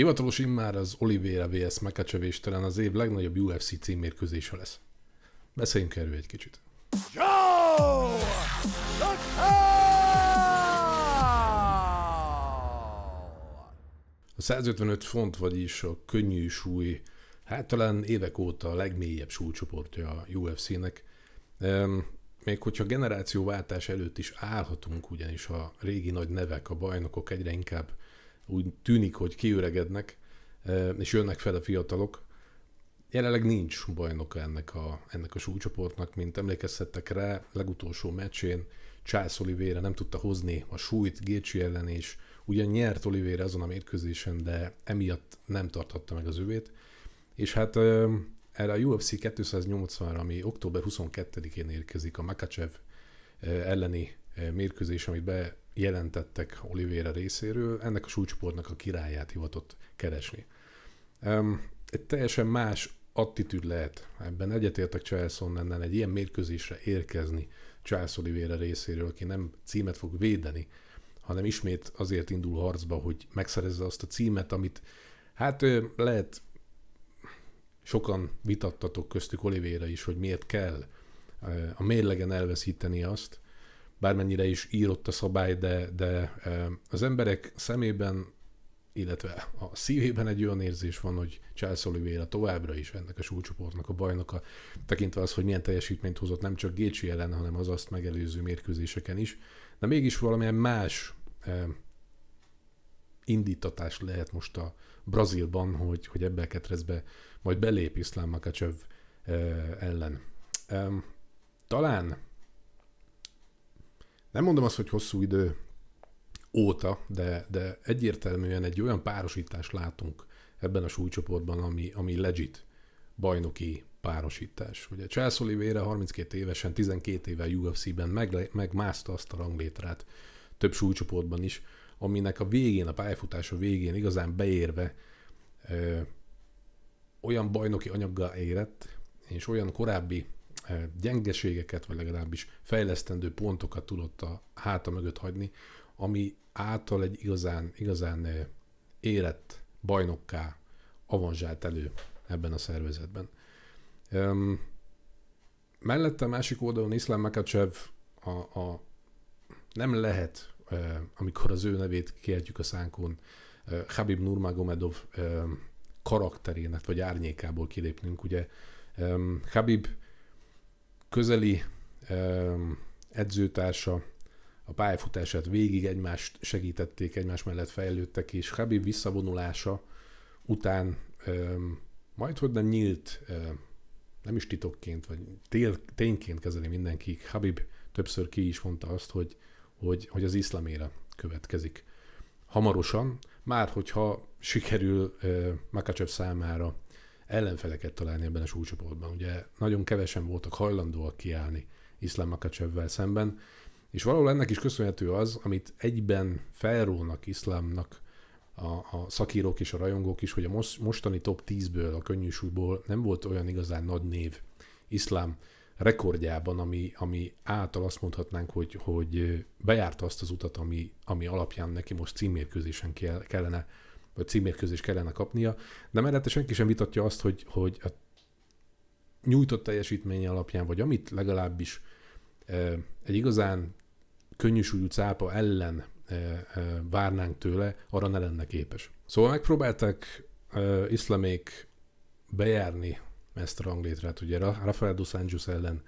Hivatalos immár az Oliveira vs. Mekacsövéstelen az év legnagyobb UFC címérkőzése lesz. Beszéljünk erről egy kicsit. A 155 font, vagyis a könnyű súly, hát talán évek óta a legmélyebb súlycsoportja a UFC-nek. Még hogyha generációváltás előtt is állhatunk, ugyanis a régi nagy nevek, a bajnokok egyre inkább úgy tűnik, hogy kiüregednek, e, és jönnek fel a fiatalok. Jelenleg nincs bajnoka ennek a, ennek a súlycsoportnak, mint emlékezhettek rá, legutolsó meccsén Charles Oliveira nem tudta hozni a súlyt Gécsi ellen, és ugyan nyert Oliveira azon a mérkőzésen, de emiatt nem tarthatta meg az övét. És hát e, erre a UFC 280-ra, ami október 22-én érkezik, a Makachev e, elleni mérkőzés, amit be jelentettek Olivéra részéről, ennek a súlycsoportnak a királyát hivatott keresni. Um, egy teljesen más attitűd lehet. Ebben egyetértek Charles ennen egy ilyen mérkőzésre érkezni Charles Olivéra részéről, aki nem címet fog védeni, hanem ismét azért indul harcba, hogy megszerezze azt a címet, amit hát lehet sokan vitattatok köztük Olivéra is, hogy miért kell a mérlegen elveszíteni azt, bármennyire is írott a szabály, de, de az emberek szemében, illetve a szívében egy olyan érzés van, hogy Charles Oliveira továbbra is ennek a súlycsoportnak a bajnoka, tekintve az, hogy milyen teljesítményt hozott nem csak Gécsi ellen, hanem az azt megelőző mérkőzéseken is, de mégis valamilyen más indítatás lehet most a Brazilban, hogy, hogy ebbe a ketrezbe majd belép Iszlám Makacsöv ellen. Talán nem mondom azt, hogy hosszú idő óta, de, de egyértelműen egy olyan párosítást látunk ebben a súlycsoportban, ami, ami legit bajnoki párosítás. Ugye Charles Oliveira 32 évesen, 12 éve UFC-ben meg, megmászta azt a ranglétrát több súlycsoportban is, aminek a végén, a pályafutása végén igazán beérve ö, olyan bajnoki anyaggal érett, és olyan korábbi gyengeségeket, vagy legalábbis fejlesztendő pontokat tudott a háta mögött hagyni, ami által egy igazán, igazán érett bajnokká avanzsált elő ebben a szervezetben. Um, mellette a másik oldalon Iszlám Makachev a, a, nem lehet, uh, amikor az ő nevét kértjük a szánkon, uh, Habib Nurmagomedov uh, karakterének vagy árnyékából kilépnünk. Ugye um, Habib közeli edzőtársa a pályafutását végig egymást segítették, egymás mellett fejlődtek, és Habib visszavonulása után majd, hogy nem nyílt, nem is titokként, vagy tél, tényként kezeli mindenki. Habib többször ki is mondta azt, hogy, hogy, hogy az iszlaméra következik. Hamarosan, már hogyha sikerül Makachev számára ellenfeleket találni ebben a súlycsoportban. Ugye nagyon kevesen voltak hajlandóak kiállni Iszlám Makacsevvel szemben, és valahol ennek is köszönhető az, amit egyben felrónak iszlámnak a, a szakírók és a rajongók is, hogy a most, mostani top 10-ből, a könnyű súlyból nem volt olyan igazán nagy név iszlám rekordjában, ami, ami által azt mondhatnánk, hogy, hogy bejárta azt az utat, ami, ami alapján neki most címérkőzésen kellene vagy címérkőzést kellene kapnia, de mellette senki sem vitatja azt, hogy, hogy a nyújtott teljesítmény alapján, vagy amit legalábbis e, egy igazán könnyűsúlyú cápa ellen e, e, várnánk tőle, arra ne lenne képes. Szóval megpróbálták iszlamék bejárni ezt a ranglétrát. Ugye Rafael dos Anjos ellen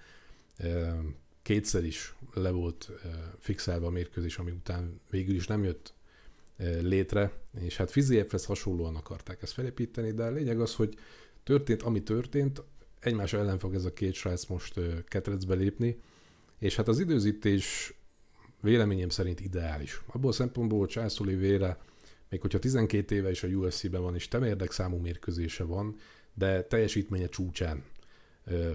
kétszer is le volt fixálva a mérkőzés, ami után végül is nem jött létre, és hát Fizieffhez hasonlóan akarták ezt felépíteni, de a lényeg az, hogy történt, ami történt, egymás ellen fog ez a két srác most ketrecbe lépni, és hát az időzítés véleményem szerint ideális. Abból a szempontból, hogy Charles Oliveira, még hogyha 12 éve is a UFC-ben van, és temérdek számú mérkőzése van, de teljesítménye csúcsán ö,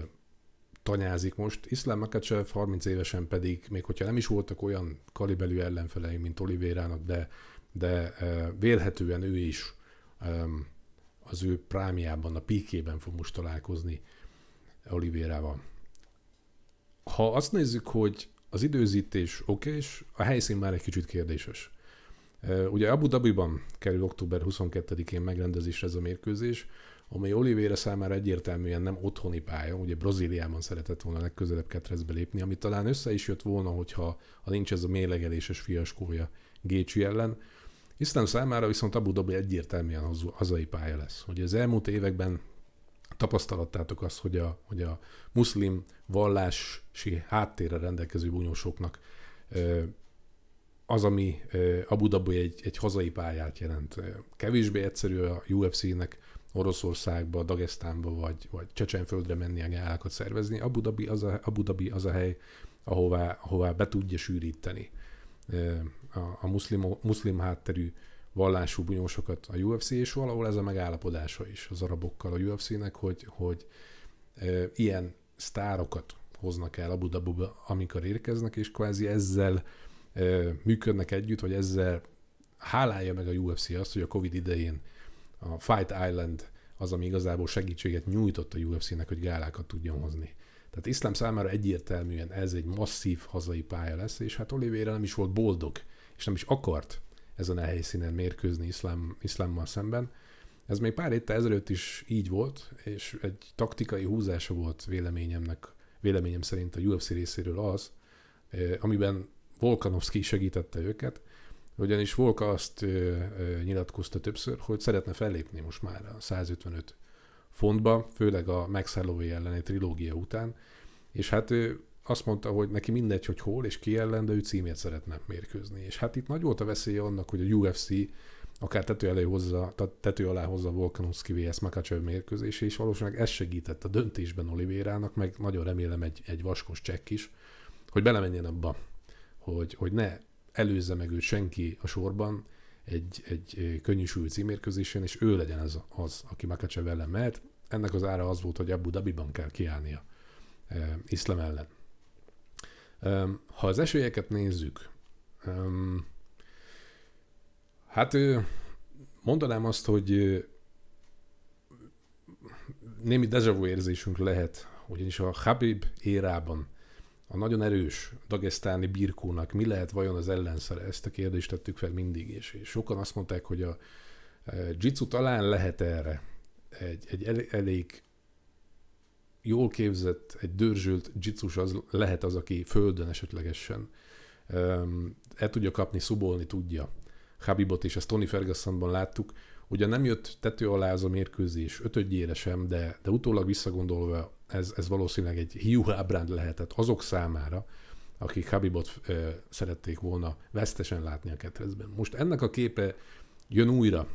tanyázik most. Islam Makachev 30 évesen pedig, még hogyha nem is voltak olyan kalibelű ellenfelei, mint Olivérának, de de vélhetően ő is az ő prámiában, a píkében fog most találkozni Olivérával. Ha azt nézzük, hogy az időzítés oké, és a helyszín már egy kicsit kérdéses. Ugye Abu Dhabiban kerül október 22-én megrendezésre ez a mérkőzés, ami Oliveira számára egyértelműen nem otthoni pálya, ugye Brazíliában szeretett volna legközelebb ketrezbe lépni, ami talán össze is jött volna, hogyha ha nincs ez a mélegeléses fiaskója Gécsi ellen. Iszlám számára viszont Abu Dhabi egyértelműen hazai pálya lesz. Ugye az elmúlt években tapasztalattátok azt, hogy a, hogy a muszlim vallási háttérre rendelkező bunyósoknak az, ami Abu Dhabi egy, egy hazai pályát jelent. Kevésbé egyszerű a UFC-nek Oroszországba, Dagestánba vagy, vagy Csecsenföldre menni a gálákat szervezni. Abu Dhabi az a, Abu Dhabi az a hely, ahová, ahová be tudja sűríteni a, a muszlim, muszlim hátterű vallású bunyósokat a UFC, és valahol ez a megállapodása is az arabokkal a UFC-nek, hogy, hogy e, ilyen sztárokat hoznak el Abu Dhabiba, amikor érkeznek, és kvázi ezzel e, működnek együtt, vagy ezzel hálálja meg a UFC azt, hogy a Covid idején a Fight Island az, ami igazából segítséget nyújtott a UFC-nek, hogy gálákat tudjon hozni. Tehát iszlám számára egyértelműen ez egy masszív hazai pálya lesz, és hát Oliveira nem is volt boldog, és nem is akart ezen a helyszínen mérkőzni iszlám, iszlámmal szemben. Ez még pár héttel ezelőtt is így volt, és egy taktikai húzása volt véleményemnek, véleményem szerint a UFC részéről az, eh, amiben Volkanovski segítette őket, ugyanis Volka azt eh, eh, nyilatkozta többször, hogy szeretne fellépni most már a 155 fontba, főleg a Max Holloway elleni trilógia után, és hát ő azt mondta, hogy neki mindegy, hogy hol és ki ellen, de ő címért szeretne mérkőzni. És hát itt nagy volt a veszélye annak, hogy a UFC akár tető, elé hozza, tető alá hozza Volkanovski vs. Makachev mérkőzése, és valószínűleg ez segített a döntésben Olivérának, meg nagyon remélem egy, egy vaskos csekk is, hogy belemenjen abba, hogy, hogy ne előzze meg őt senki a sorban egy, egy könnyű súlyú címérkőzésen, és ő legyen az, az aki Makachev ellen mehet. Ennek az ára az volt, hogy Abu Dhabiban kell kiállnia e, eh, iszlem ellen. ha az esélyeket nézzük, hát mondanám azt, hogy némi vu érzésünk lehet, ugyanis a Habib érában a nagyon erős dagesztáni birkónak mi lehet vajon az ellenszere? Ezt a kérdést tettük fel mindig, és sokan azt mondták, hogy a eh, jitsu talán lehet erre, egy, egy elég, elég jól képzett, egy dörzsült jitsus az lehet az, aki földön esetlegesen um, el tudja kapni, szubolni tudja. Habibot és ezt Tony Fergusonban láttuk. Ugye nem jött tető alá az a mérkőzés, ötödjére sem, de, de utólag visszagondolva ez, ez valószínűleg egy hiú ábránd lehetett azok számára, akik Habibot uh, szerették volna vesztesen látni a ketrezben. Most ennek a képe jön újra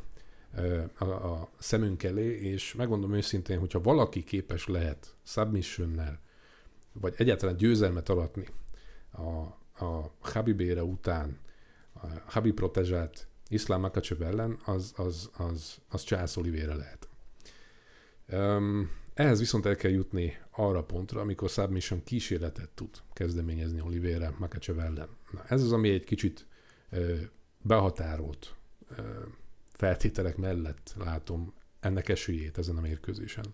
a, a szemünk elé, és megmondom őszintén, hogyha valaki képes lehet submissionnel, vagy egyáltalán győzelmet alatni a, a Habibére után, a Habi protezsát Iszlám Makacsöv ellen, az, az, az, az Charles Olivére lehet. Um, ehhez viszont el kell jutni arra pontra, amikor Submission kísérletet tud kezdeményezni Olivére Makacsöv ellen. Na, ez az, ami egy kicsit uh, behatárolt uh, feltételek mellett látom ennek esélyét ezen a mérkőzésen.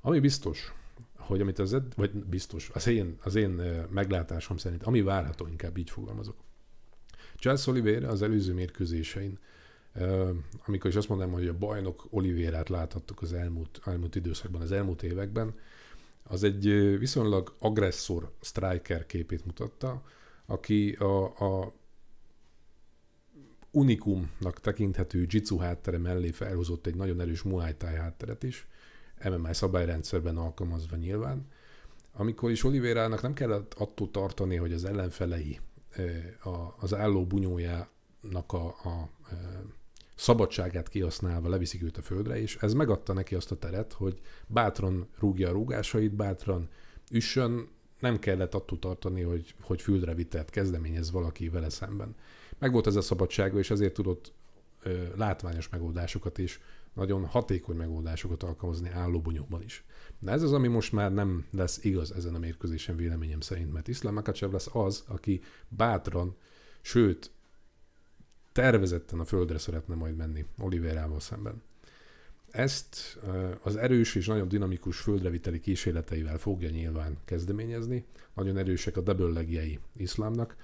Ami biztos, hogy amit az, ed- vagy biztos, az én, az én meglátásom szerint, ami várható, inkább így fogalmazok. Charles Oliver az előző mérkőzésein, amikor is azt mondanám, hogy a bajnok Olivérát láthattuk az elmúlt, elmúlt időszakban, az elmúlt években, az egy viszonylag agresszor striker képét mutatta, aki a, a unikumnak tekinthető jitsu háttere mellé felhozott egy nagyon erős Muay Thai hátteret is, MMI szabályrendszerben alkalmazva nyilván, amikor is Oliverának nem kellett attól tartani, hogy az ellenfelei az álló bunyójának a, a szabadságát kihasználva leviszik őt a földre, és ez megadta neki azt a teret, hogy bátran rúgja a rúgásait, bátran üssön, nem kellett attól tartani, hogy, hogy füldre vitelt kezdeményez valaki vele szemben meg volt ez a szabadsága, és ezért tudott ö, látványos megoldásokat és nagyon hatékony megoldásokat alkalmazni állóbonyokban is. De ez az, ami most már nem lesz igaz ezen a mérkőzésen véleményem szerint, mert Islam Makachev lesz az, aki bátran, sőt, tervezetten a földre szeretne majd menni Oliverával szemben. Ezt az erős és nagyon dinamikus földreviteli kísérleteivel fogja nyilván kezdeményezni. Nagyon erősek a legjei iszlámnak,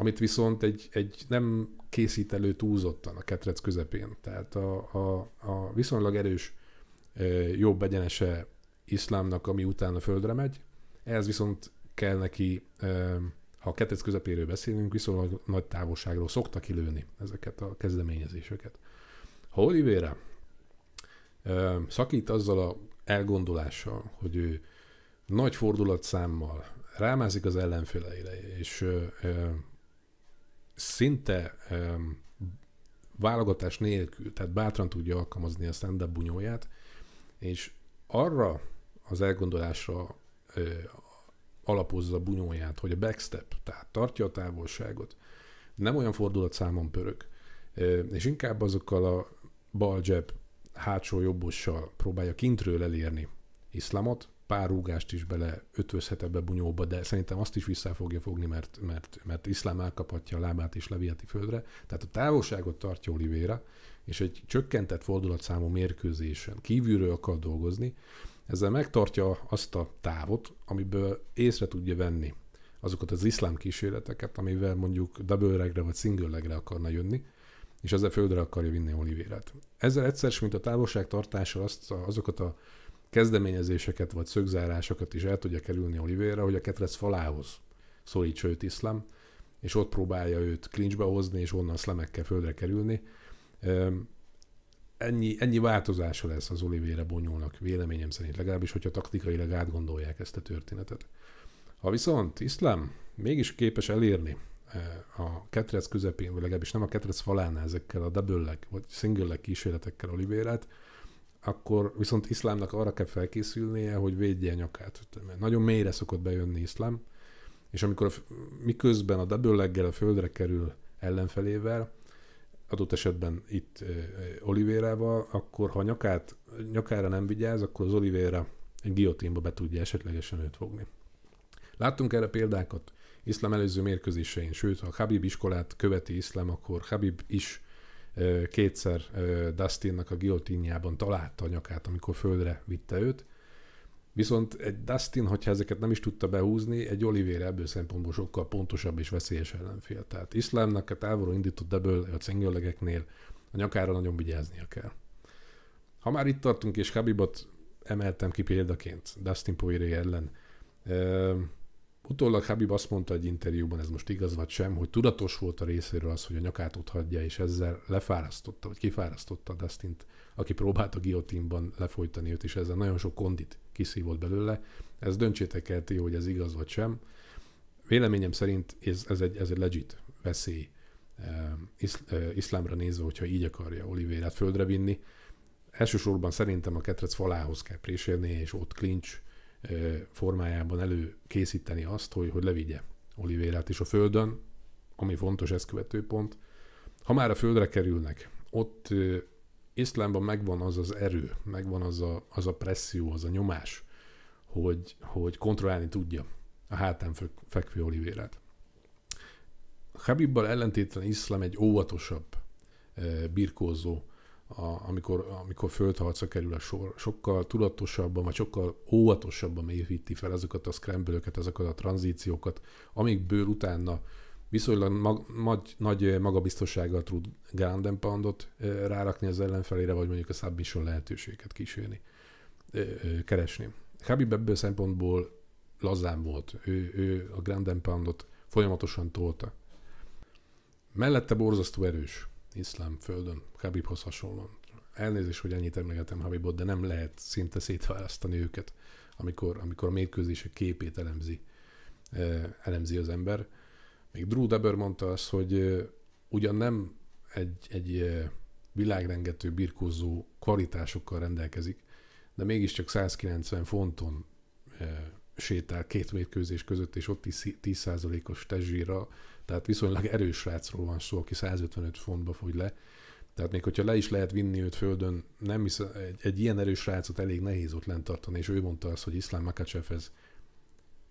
amit viszont egy, egy nem készít elő túlzottan a ketrec közepén. Tehát a, a, a viszonylag erős jobb egyenese iszlámnak, ami utána földre megy, ehhez viszont kell neki, ha a ketrec közepéről beszélünk, viszonylag nagy távolságról szoktak kilőni ezeket a kezdeményezéseket. Ha Oliveira szakít azzal a elgondolással, hogy ő nagy fordulatszámmal rámázik az ellenféleire, és szinte um, válogatás nélkül, tehát bátran tudja alkalmazni a stand-up bunyóját, és arra az elgondolásra ö, alapozza a bunyóját, hogy a backstep, tehát tartja a távolságot, nem olyan fordulat számon pörög, ö, és inkább azokkal a bal hátsó jobbossal próbálja kintről elérni iszlamot, pár rúgást is bele ötvözhet ebbe bunyóba, de szerintem azt is vissza fogja fogni, mert, mert, mert iszlám elkaphatja a lábát és leviheti földre. Tehát a távolságot tartja Oliveira, és egy csökkentett fordulatszámú mérkőzésen kívülről akar dolgozni, ezzel megtartja azt a távot, amiből észre tudja venni azokat az iszlám kísérleteket, amivel mondjuk double legre vagy single legre akarna jönni, és ezzel földre akarja vinni Olivérát. Ezzel egyszer, mint a tartása azt, azokat a kezdeményezéseket vagy szögzárásokat is el tudja kerülni Olivéra, hogy a ketrec falához szólítsa őt iszlám, és ott próbálja őt klincsbe hozni, és onnan szlemekkel földre kerülni. Ennyi, ennyi változása lesz az Olivére bonyolnak, véleményem szerint, legalábbis, hogyha taktikailag átgondolják ezt a történetet. Ha viszont iszlám mégis képes elérni a ketrec közepén, vagy legalábbis nem a ketrec falán ezekkel a double vagy single leg kísérletekkel Olivérát, akkor viszont iszlámnak arra kell felkészülnie, hogy védje a nyakát. Mert nagyon mélyre szokott bejönni iszlám, és amikor a, miközben a döbölleggel a földre kerül ellenfelével, adott esetben itt Olivérával, akkor ha nyakát, nyakára nem vigyáz, akkor az Olivéra egy guillotine be tudja esetlegesen őt fogni. Láttunk erre példákat iszlám előző mérkőzésein, sőt, ha Habib iskolát követi iszlám, akkor Habib is kétszer Dustinnak a giotinjában találta a nyakát, amikor földre vitte őt. Viszont egy Dustin, hogyha ezeket nem is tudta behúzni, egy Olivér ebből szempontból sokkal pontosabb és veszélyes ellenfél. Tehát iszlámnak a távolról indított deből a cengőlegeknél a nyakára nagyon vigyáznia kell. Ha már itt tartunk, és Habibot emeltem ki példaként Dustin Poirier ellen, Utólag Habib azt mondta egy interjúban, ez most igaz vagy sem, hogy tudatos volt a részéről az, hogy a nyakát ott hagyja, és ezzel lefárasztotta, vagy kifárasztotta dustin aki próbált a guillotine lefolytani őt, és ezzel nagyon sok kondit kiszívott belőle. Ez döntsétek el ti, hogy ez igaz vagy sem. Véleményem szerint ez, ez, egy, ez egy legit veszély eh, eh, iszlámra nézve, hogyha így akarja Olivérát földre vinni. Elsősorban szerintem a ketrec falához kell préselni, és ott clinch, formájában előkészíteni azt, hogy, hogy levigye Olivérát is a földön, ami fontos, ez követő pont. Ha már a földre kerülnek, ott Iszlámban megvan az az erő, megvan az a, az a presszió, az a nyomás, hogy, hogy kontrollálni tudja a hátán fekvő Olivérát. Habibbal ellentétben Iszlám egy óvatosabb birkózó a, amikor, amikor földharca kerül a sor, sokkal tudatosabban, vagy sokkal óvatosabban építi fel azokat a scramble azokat a tranzíciókat, amikből utána viszonylag mag, nagy, nagy magabiztossággal tud ground and rárakni az ellenfelére, vagy mondjuk a submission lehetőséget kísérni, keresni. Habib ebből szempontból lazán volt. Ő, ő a ground poundot folyamatosan tolta. Mellette borzasztó erős iszlám földön, Habibhoz hasonlóan. Elnézést, hogy ennyit emlegetem Habibot, de nem lehet szinte szétválasztani őket, amikor, amikor a mérkőzések képét elemzi, eh, elemzi az ember. Még Drew Deber mondta azt, hogy eh, ugyan nem egy, egy eh, világrengető birkózó kvalitásokkal rendelkezik, de mégiscsak 190 fonton sétál két mérkőzés között, és ott 10%-os tezsíra tehát viszonylag erős srácról van szó, aki 155 fontba fogy le. Tehát még hogyha le is lehet vinni őt földön, nem hisz, egy, egy ilyen erős srácot elég nehéz ott lent tartani, és ő mondta azt, hogy Iszlám Makachev ez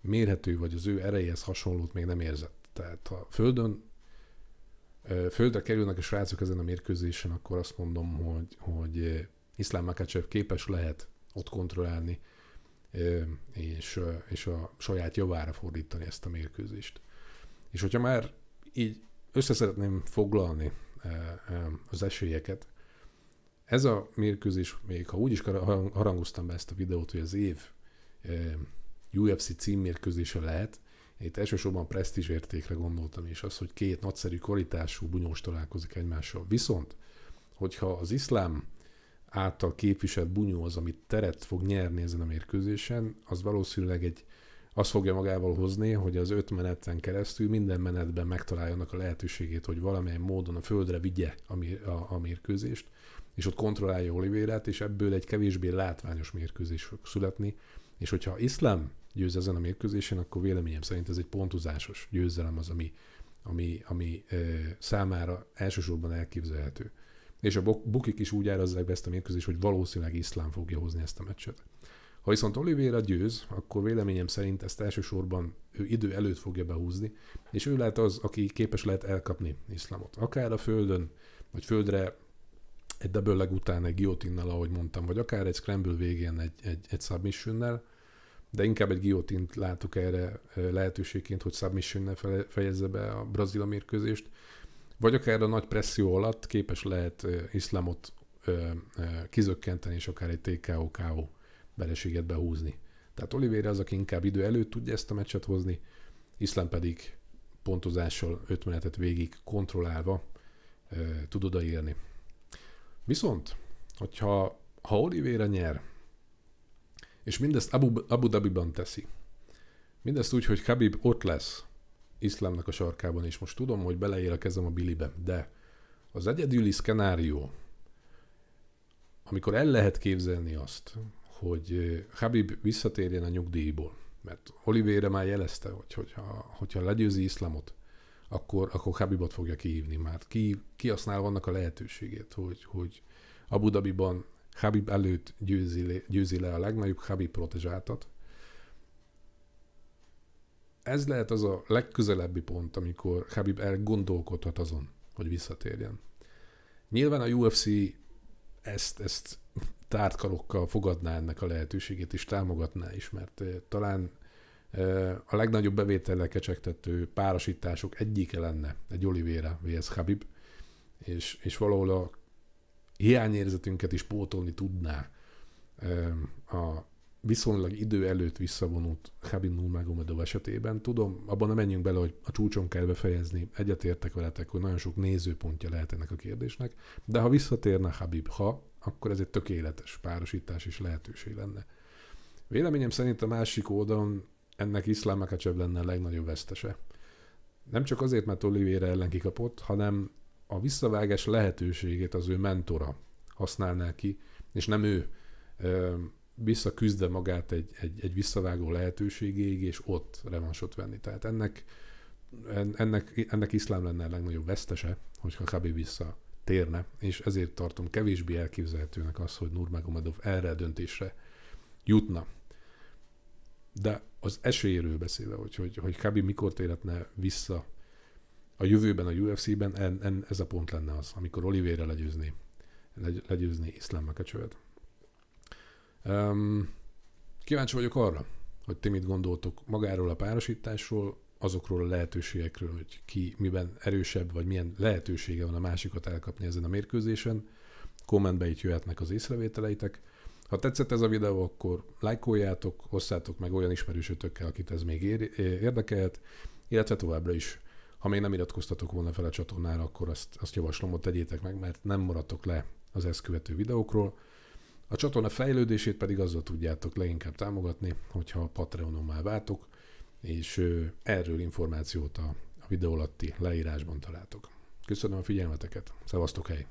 mérhető, vagy az ő erejéhez hasonlót még nem érzett. Tehát ha földön földre kerülnek a srácok ezen a mérkőzésen, akkor azt mondom, hogy, hogy Iszlám Makachev képes lehet ott kontrollálni, és, és a saját javára fordítani ezt a mérkőzést. És hogyha már így összeszeretném foglalni eh, eh, az esélyeket, ez a mérkőzés, még ha úgy is harangoztam be ezt a videót, hogy az év eh, UFC címmérkőzése lehet, itt elsősorban presztízs értékre gondoltam, és az, hogy két nagyszerű kvalitású bunyós találkozik egymással. Viszont, hogyha az iszlám által képviselt bunyó az, amit teret fog nyerni ezen a mérkőzésen, az valószínűleg egy azt fogja magával hozni, hogy az öt meneten keresztül minden menetben megtalálja annak a lehetőségét, hogy valamilyen módon a földre vigye a, a, a mérkőzést, és ott kontrollálja Olivérát, és ebből egy kevésbé látványos mérkőzés fog születni, és hogyha Iszlám győz ezen a mérkőzésen, akkor véleményem szerint ez egy pontozásos győzelem az, ami, ami, ami ö, számára elsősorban elképzelhető. És a bukik is úgy árazzák be ezt a mérkőzést, hogy valószínűleg iszlám fogja hozni ezt a meccset. Ha viszont Oliveira győz, akkor véleményem szerint ezt elsősorban ő idő előtt fogja behúzni, és ő lehet az, aki képes lehet elkapni iszlamot. Akár a földön, vagy földre egy debőleg után egy guillotine ahogy mondtam, vagy akár egy scramble végén egy, egy, egy submission de inkább egy guillotine látok erre lehetőségként, hogy submission fejezze be a brazil mérkőzést, vagy akár a nagy presszió alatt képes lehet iszlamot kizökkenteni, és akár egy TKO-KO vereséget behúzni. Tehát Oliveira az, aki inkább idő előtt tudja ezt a meccset hozni, Iszlám pedig pontozással 5 menetet végig kontrollálva e, tud odaírni. Viszont, hogyha ha Oliveira nyer, és mindezt Abu, Abu Dhabiban teszi, mindezt úgy, hogy Khabib ott lesz iszlámnak a sarkában, és most tudom, hogy beleér a kezem a bilibe, de az egyedüli szkenárió, amikor el lehet képzelni azt, hogy Habib visszatérjen a nyugdíjból. Mert Olivére már jelezte, hogy hogyha, hogyha legyőzi iszlamot, akkor, akkor Habibot fogja kihívni már. Ki, használ annak a lehetőségét, hogy, hogy Abu Dhabiban Habib előtt győzi le, győzi le a legnagyobb Habib protezsátat. Ez lehet az a legközelebbi pont, amikor Habib elgondolkodhat azon, hogy visszatérjen. Nyilván a UFC ezt, ezt tártkarokkal fogadná ennek a lehetőségét, és támogatná is, mert eh, talán eh, a legnagyobb bevétellel kecsegtető párosítások egyike lenne egy Olivéra vs. Habib, és, és valahol a hiányérzetünket is pótolni tudná eh, a viszonylag idő előtt visszavonult Habib Nurmagomedov esetében. Tudom, abban nem menjünk bele, hogy a csúcson kell befejezni, egyetértek veletek, hogy nagyon sok nézőpontja lehet ennek a kérdésnek, de ha visszatérne Habib, ha akkor ez egy tökéletes párosítás és lehetőség lenne. Véleményem szerint a másik oldalon ennek Iszlám Makacseb lenne a legnagyobb vesztese. Nem csak azért, mert Oliveira ellen kikapott, hanem a visszavágás lehetőségét az ő mentora használná ki, és nem ő ö, visszaküzde magát egy, egy, egy visszavágó lehetőségéig, és ott revansot venni. Tehát ennek, ennek, ennek iszlám lenne a legnagyobb vesztese, hogyha Khabib vissza térne, és ezért tartom kevésbé elképzelhetőnek az, hogy Nurmagomedov erre a döntésre jutna. De az esélyéről beszélve, hogy, hogy, hogy kb. mikor térhetne vissza a jövőben a UFC-ben, en, en, ez a pont lenne az, amikor Oliveira legyőzni, legy, legyőzni Iszlám Makacsövet. Um, kíváncsi vagyok arra, hogy ti mit gondoltok magáról a párosításról, azokról a lehetőségekről, hogy ki miben erősebb, vagy milyen lehetősége van a másikat elkapni ezen a mérkőzésen. Kommentbe itt jöhetnek az észrevételeitek. Ha tetszett ez a videó, akkor lájkoljátok, osszátok meg olyan ismerősötökkel, akit ez még érdekelhet, illetve továbbra is, ha még nem iratkoztatok volna fel a csatornára, akkor azt, azt javaslom, hogy tegyétek meg, mert nem maradtok le az ezt követő videókról. A csatorna fejlődését pedig azzal tudjátok leginkább támogatni, hogyha Patreonon már váltok, és erről információt a videó alatti leírásban találtok. Köszönöm a figyelmeteket, szevasztok hely!